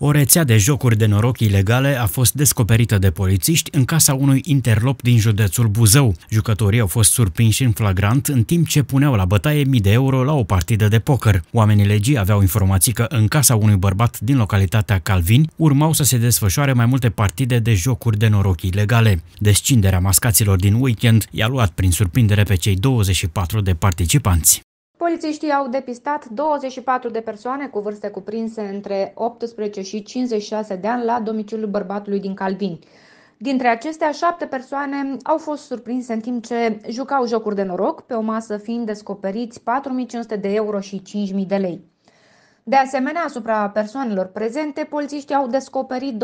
O rețea de jocuri de noroc ilegale a fost descoperită de polițiști în casa unui interlop din județul Buzău. Jucătorii au fost surprinși în flagrant în timp ce puneau la bătaie mii de euro la o partidă de poker. Oamenii legii aveau informații că în casa unui bărbat din localitatea Calvin urmau să se desfășoare mai multe partide de jocuri de noroc ilegale. Descinderea mascaților din weekend i-a luat prin surprindere pe cei 24 de participanți. Polițiștii au depistat 24 de persoane cu vârste cuprinse între 18 și 56 de ani la domiciliul bărbatului din Calvin. Dintre acestea, șapte persoane au fost surprinse în timp ce jucau jocuri de noroc, pe o masă fiind descoperiți 4500 de euro și 5000 de lei. De asemenea, asupra persoanelor prezente, polițiștii au descoperit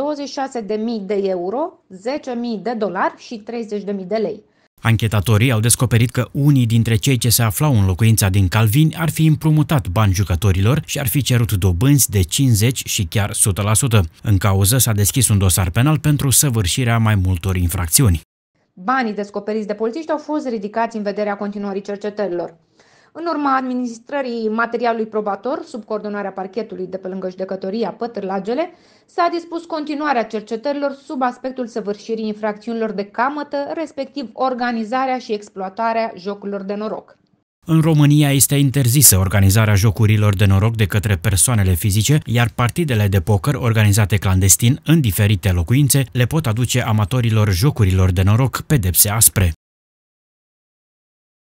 26.000 de euro, 10.000 de dolari și 30.000 de lei. Anchetatorii au descoperit că unii dintre cei ce se aflau în locuința din Calvin ar fi împrumutat bani jucătorilor și ar fi cerut dobânzi de 50 și chiar 100%. În cauză s-a deschis un dosar penal pentru săvârșirea mai multor infracțiuni. Banii descoperiți de polițiști au fost ridicați în vederea continuării cercetărilor. În urma administrării materialului probator, sub coordonarea parchetului de pe lângă judecătoria Pătârlagele, s-a dispus continuarea cercetărilor sub aspectul săvârșirii infracțiunilor de camătă, respectiv organizarea și exploatarea jocurilor de noroc. În România este interzisă organizarea jocurilor de noroc de către persoanele fizice, iar partidele de poker organizate clandestin în diferite locuințe le pot aduce amatorilor jocurilor de noroc pedepse aspre.